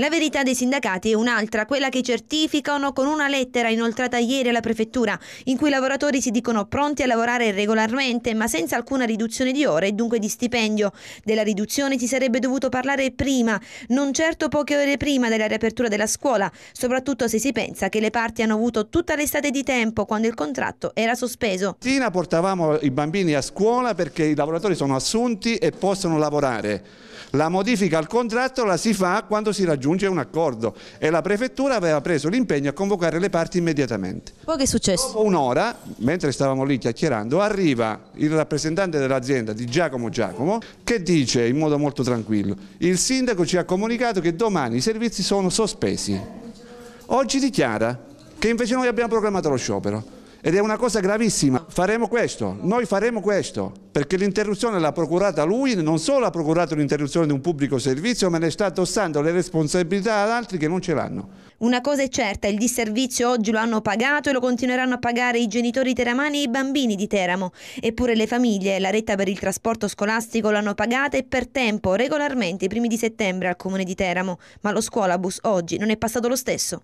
La verità dei sindacati è un'altra, quella che certificano con una lettera inoltrata ieri alla prefettura, in cui i lavoratori si dicono pronti a lavorare regolarmente ma senza alcuna riduzione di ore e dunque di stipendio. Della riduzione si sarebbe dovuto parlare prima, non certo poche ore prima della riapertura della scuola, soprattutto se si pensa che le parti hanno avuto tutta l'estate di tempo quando il contratto era sospeso. Sina portavamo i bambini a scuola perché i lavoratori sono assunti e possono lavorare. La modifica al contratto la si fa quando si raggiunge giunge un accordo e la prefettura aveva preso l'impegno a convocare le parti immediatamente. Poi che è successo? Dopo un'ora, mentre stavamo lì chiacchierando, arriva il rappresentante dell'azienda di Giacomo Giacomo che dice in modo molto tranquillo il sindaco ci ha comunicato che domani i servizi sono sospesi. Oggi dichiara che invece noi abbiamo programmato lo sciopero. Ed è una cosa gravissima. Faremo questo, noi faremo questo, perché l'interruzione l'ha procurata lui, non solo ha procurato l'interruzione di un pubblico servizio, ma ne sta addossando le responsabilità ad altri che non ce l'hanno. Una cosa è certa, il disservizio oggi lo hanno pagato e lo continueranno a pagare i genitori teramani e i bambini di Teramo. Eppure le famiglie, la retta per il trasporto scolastico l'hanno pagata e per tempo, regolarmente, i primi di settembre al comune di Teramo. Ma lo scuolabus oggi non è passato lo stesso.